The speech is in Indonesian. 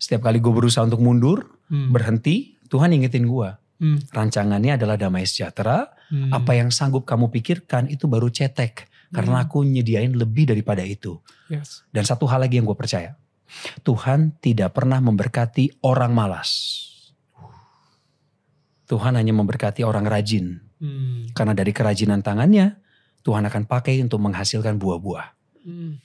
Setiap kali gue berusaha untuk mundur, hmm. berhenti, Tuhan ingetin gue. Hmm. Rancangannya adalah damai sejahtera. Hmm. Apa yang sanggup kamu pikirkan itu baru cetek. Hmm. Karena aku nyediain lebih daripada itu. Yes. Dan satu hal lagi yang gue percaya. Tuhan tidak pernah memberkati orang malas. Tuhan hanya memberkati orang rajin. Hmm. Karena dari kerajinan tangannya, Tuhan akan pakai untuk menghasilkan buah-buah. Hmm.